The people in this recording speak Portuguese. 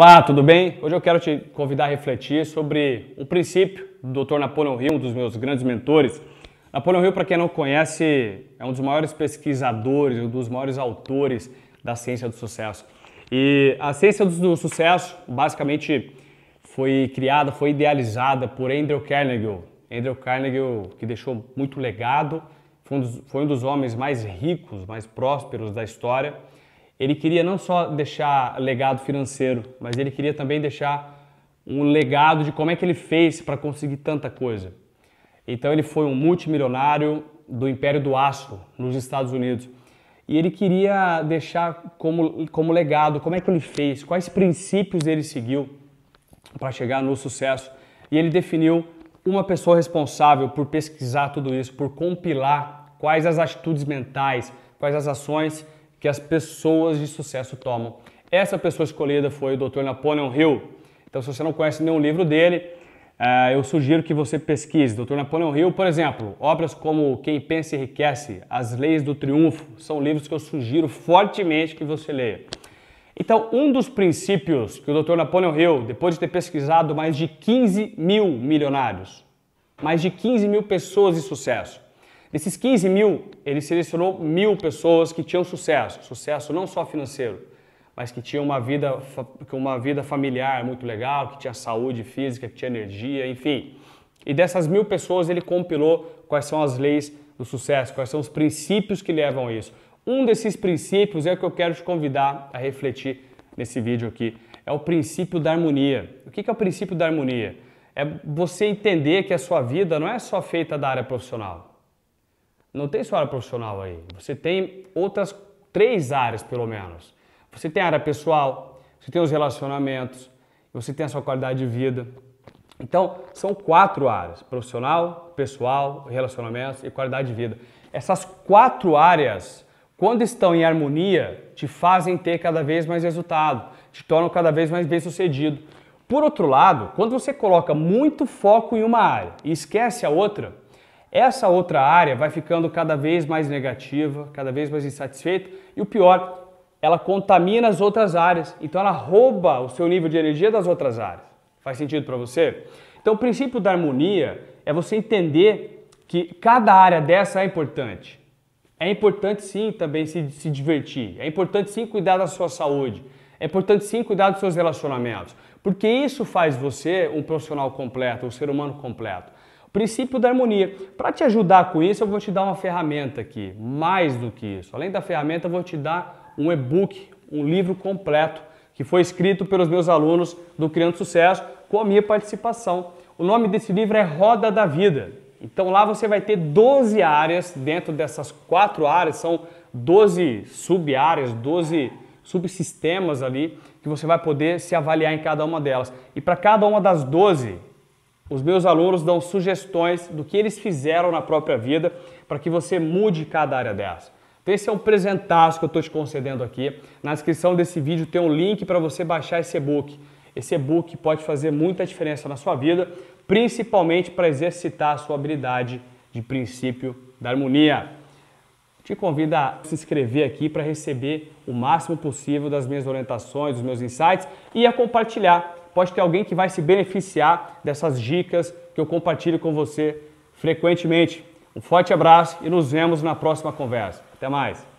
Olá, tudo bem? Hoje eu quero te convidar a refletir sobre o princípio do Dr. Napoleon Hill, um dos meus grandes mentores. Napoleon Hill, para quem não conhece, é um dos maiores pesquisadores, um dos maiores autores da ciência do sucesso. E a ciência do sucesso, basicamente, foi criada, foi idealizada por Andrew Carnegie. Andrew Carnegie, que deixou muito legado, foi um dos, foi um dos homens mais ricos, mais prósperos da história. Ele queria não só deixar legado financeiro, mas ele queria também deixar um legado de como é que ele fez para conseguir tanta coisa. Então ele foi um multimilionário do Império do Aço nos Estados Unidos. E ele queria deixar como, como legado como é que ele fez, quais princípios ele seguiu para chegar no sucesso. E ele definiu uma pessoa responsável por pesquisar tudo isso, por compilar quais as atitudes mentais, quais as ações que as pessoas de sucesso tomam. Essa pessoa escolhida foi o Dr. Napoleon Hill. Então, se você não conhece nenhum livro dele, eh, eu sugiro que você pesquise. Dr. Napoleon Hill, por exemplo, obras como Quem Pensa Enriquece, As Leis do Triunfo, são livros que eu sugiro fortemente que você leia. Então, um dos princípios que o Dr. Napoleon Hill, depois de ter pesquisado mais de 15 mil milionários, mais de 15 mil pessoas de sucesso, Desses 15 mil, ele selecionou mil pessoas que tinham sucesso, sucesso não só financeiro, mas que tinham uma vida, uma vida familiar muito legal, que tinha saúde física, que tinha energia, enfim. E dessas mil pessoas ele compilou quais são as leis do sucesso, quais são os princípios que levam a isso. Um desses princípios é o que eu quero te convidar a refletir nesse vídeo aqui. É o princípio da harmonia. O que é o princípio da harmonia? É você entender que a sua vida não é só feita da área profissional. Não tem só área profissional aí. Você tem outras três áreas, pelo menos. Você tem a área pessoal, você tem os relacionamentos, você tem a sua qualidade de vida. Então, são quatro áreas: profissional, pessoal, relacionamentos e qualidade de vida. Essas quatro áreas, quando estão em harmonia, te fazem ter cada vez mais resultado, te tornam cada vez mais bem-sucedido. Por outro lado, quando você coloca muito foco em uma área e esquece a outra, essa outra área vai ficando cada vez mais negativa, cada vez mais insatisfeita e o pior, ela contamina as outras áreas. Então ela rouba o seu nível de energia das outras áreas. Faz sentido para você? Então o princípio da harmonia é você entender que cada área dessa é importante. É importante sim também se, se divertir. É importante sim cuidar da sua saúde. É importante sim cuidar dos seus relacionamentos. Porque isso faz você um profissional completo, um ser humano completo. Princípio da harmonia. Para te ajudar com isso, eu vou te dar uma ferramenta aqui, mais do que isso. Além da ferramenta, eu vou te dar um e-book, um livro completo que foi escrito pelos meus alunos do Criando Sucesso com a minha participação. O nome desse livro é Roda da Vida. Então lá você vai ter 12 áreas dentro dessas quatro áreas, são 12 sub-áreas, 12 subsistemas ali que você vai poder se avaliar em cada uma delas. E para cada uma das 12, os meus alunos dão sugestões do que eles fizeram na própria vida para que você mude cada área dessa. Então esse é um presentaço que eu estou te concedendo aqui. Na descrição desse vídeo tem um link para você baixar esse e-book. Esse e-book pode fazer muita diferença na sua vida, principalmente para exercitar a sua habilidade de princípio da harmonia. Te convido a se inscrever aqui para receber o máximo possível das minhas orientações, dos meus insights e a compartilhar pode ter alguém que vai se beneficiar dessas dicas que eu compartilho com você frequentemente. Um forte abraço e nos vemos na próxima conversa. Até mais!